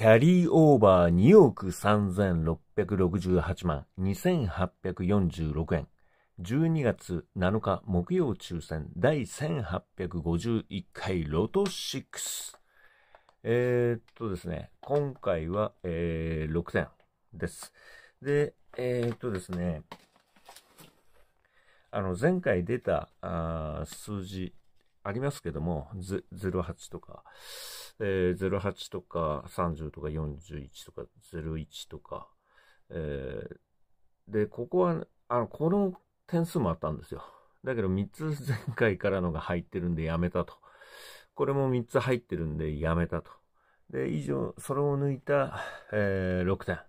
キャリーオーバー2億3668万2846円。12月7日木曜抽選第1851回ロト6。えー、っとですね、今回は、えー、6点です。で、えー、っとですね、あの、前回出た数字ありますけども、08とか、えー、08とか30とか41とか01とか、えー、で、ここは、あの、この点数もあったんですよ。だけど3つ前回からのが入ってるんでやめたと。これも3つ入ってるんでやめたと。で、以上、それを抜いた、えー、6点。